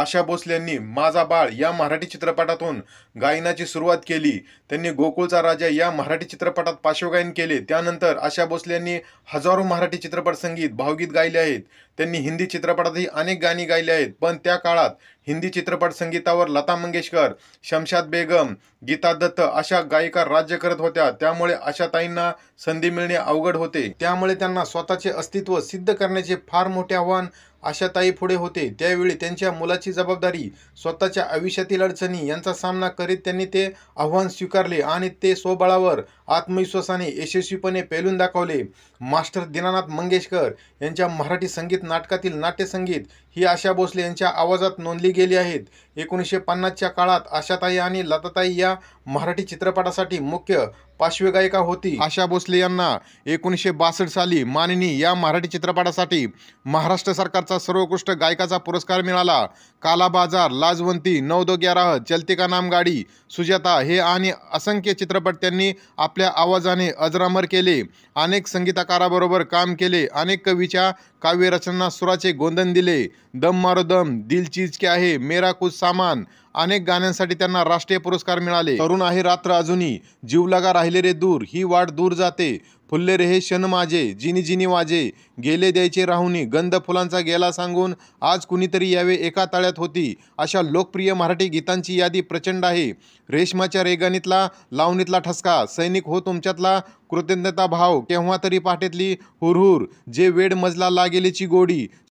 आशा यांनी माझा बाळ या मराठी चित्रपटातून गायनाची सुरुवात केली त्यांनी गोकुळचा राजा या मराठी चित्रपटात पार्श्वगायन केले त्यानंतर आशा भोसलेंनी हजारो मराठी चित्रपट संगीत भावगीत गायले आहेत त्यांनी हिंदी चित्रपटातही अनेक गाणी गायली आहेत पण त्या काळात हिंदी चित्रपट संगीतावर लता मंगेशकर शमशाद बेगम गीता दत्त अशा गायिका राज्य करत होत्या त्यामुळे आशाताईंना ताईंना संधी मिळणे अवघड होते त्यामुळे त्यांना स्वतःचे अस्तित्व सिद्ध करण्याचे फार मोठे आव्हान आशाताई पुढे होते त्यावेळी त्यांच्या मुलाची जबाबदारी स्वतःच्या आयुष्यातील अडचणी यांचा सामना करीत त्यांनी ते आव्हान स्वीकारले आणि ते स्वबळावर आत्मविश्वासाने यशस्वीपणे पेलून दाखवले मास्टर दीनानाथ मंगेशकर यांच्या मराठी संगीत नाटकातील नाट्यसंगीत ही आशा भोसले यांच्या आवाजात नोंदली गेली आहेत एकोणीसशे पन्नासच्या काळात आशाताई आणि लताताई या मराठी चित्रपटासाठी मुख्य गायिका होती आशा भोसले यांना एकोणीसशे बासष्ट साली मानिनी या मराठी चित्रपटासाठी महाराष्ट्र सरकारचा सर्वोत्कृष्ट गायकाचा पुरस्कार मिळाला काला बाजार लाजवंती नव दो चलती का नाम गाडी सुजाता हे आणि असंख्य चित्रपट त्यांनी आपल्या आवाजाने अजरामर केले अनेक संगीतकाराबरोबर काम केले अनेक कवीच्या काव्यरचना सुराचे गोंधन दिले दम मारो दम दिल चीज क्या आहे मेरा कुछ सामान अनेक गाण्यांसाठी त्यांना राष्ट्रीय पुरस्कार मिळाले तरुण आहे रात्र अजूनही जीवलगा राहिले रे दूर ही वाट दूर जाते फुल्ले रे हे क्षण माझे जिनी जिनी वाजे गेले द्यायचे राहुनी गंध फुलांचा गेला सांगून आज कुणीतरी यावे एका तळ्यात होती अशा लोकप्रिय मराठी गीतांची यादी प्रचंड आहे रेशमाच्या रेगणीतला लावणीतला ठसका सैनिक हो तुमच्यातला कृतज्ञता भाव केव्हा तरी पाठेतली हुरहुर जे वेड मजला लागेलीची गोडी